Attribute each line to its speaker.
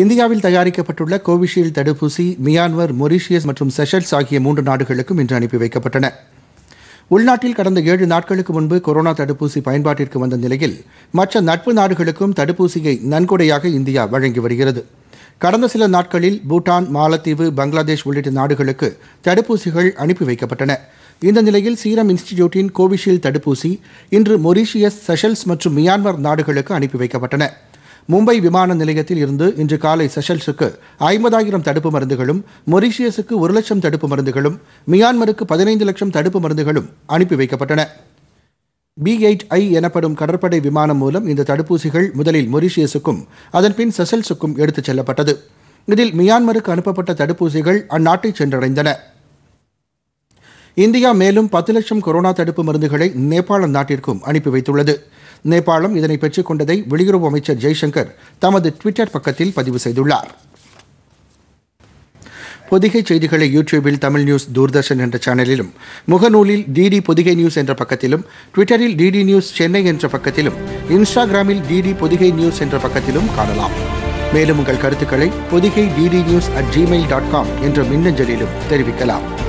Speaker 1: இந்தியாவில் தயாரிக்கப்பட்டுள்ள கோவிஷீல்டு தடுப்பூசி மியான்மர் மொரிஷியஸ் மற்றும் செஷல்ஸ் ஆகிய மூன்று நாடுகளுக்கும் இன்று அனுப்பி வைக்கப்பட்டன உள்நாட்டில் கடந்த ஏழு நாட்களுக்கு முன்பு கொரோனா தடுப்பூசி பயன்பாட்டிற்கு வந்த நிலையில் மற்ற நட்பு நாடுகளுக்கும் தடுப்பூசியை நன்கொடையாக இந்தியா வழங்கி வருகிறது கடந்த சில நாட்களில் பூட்டான் மாலத்தீவு பங்களாதேஷ் உள்ளிட்ட நாடுகளுக்கு தடுப்பூசிகள் அனுப்பி வைக்கப்பட்டன இந்த நிலையில் சீரம் இன்ஸ்டிடியூட்டின் கோவிஷீல்டு தடுப்பூசி இன்று மொரிஷியஸ் செஷல்ஸ் மற்றும் மியான்மர் நாடுகளுக்கு அனுப்பி வைக்கப்பட்டன மும்பை விமான நிலையத்தில் இருந்து இன்று காலை செஷல்ஸுக்கு ஐம்பதாயிரம் தடுப்பு மருந்துகளும் மொரீஷியஸுக்கு ஒரு லட்சம் தடுப்பு மருந்துகளும் மியான்மருக்கு பதினைந்து லட்சம் தடுப்பு மருந்துகளும் அனுப்பி வைக்கப்பட்டன பி எயிட் ஐ எனப்படும் கடற்படை விமானம் மூலம் இந்த தடுப்பூசிகள் முதலில் மொரீஷியஸுக்கும் அதன்பின் செசல்ஸுக்கும் எடுத்துச் செல்லப்பட்டது இதில் மியான்மருக்கு அனுப்பப்பட்ட தடுப்பூசிகள் அந்நாட்டை சென்றடைந்தன இந்தியா மேலும் பத்து லட்சம் கொரோனா தடுப்பு மருந்துகளை நேபாள நாட்டிற்கும் அனுப்பி வைத்துள்ளது நேபாளம் இதனை பெற்றுக் கொண்டதை வெளியுறவு அமைச்சர் ஜெய்சங்கர் தமது டுவிட்டர் பக்கத்தில் பதிவு செய்துள்ளார் பொதிகை செய்திகளை யூடியூபில் தமிழ் நியூஸ் தூர்தர்ஷன் என்ற சேனலிலும் முகநூலில் டிடி பொதிகை நியூஸ் என்ற பக்கத்திலும் ட்விட்டரில் டிடி நியூஸ் சென்னை என்ற பக்கத்திலும் இன்ஸ்டாகிராமில் டிடி பொதிகை நியூஸ் என்ற பக்கத்திலும் காணலாம் மேலும் உங்கள் கருத்துக்களை Podhigai DD news at Gmail dot com என்ற மின்னஞ்சலிலும் தெரிவிக்கலாம்